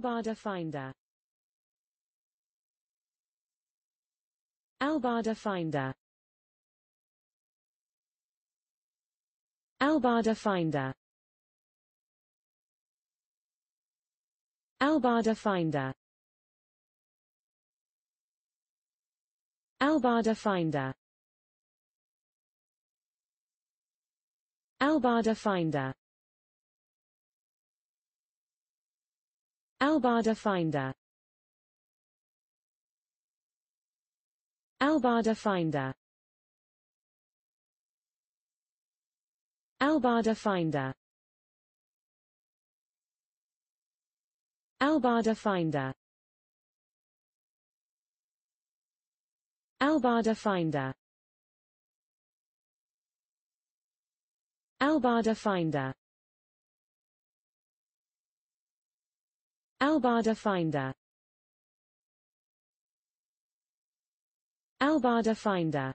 Albarda Finder Albarda Finder Albarda Finder Albarda Finder Albada Finder Finder Albarda finder Albarda finder Albarda finder Albarda finder Albada finder finder Albada finder Albada finder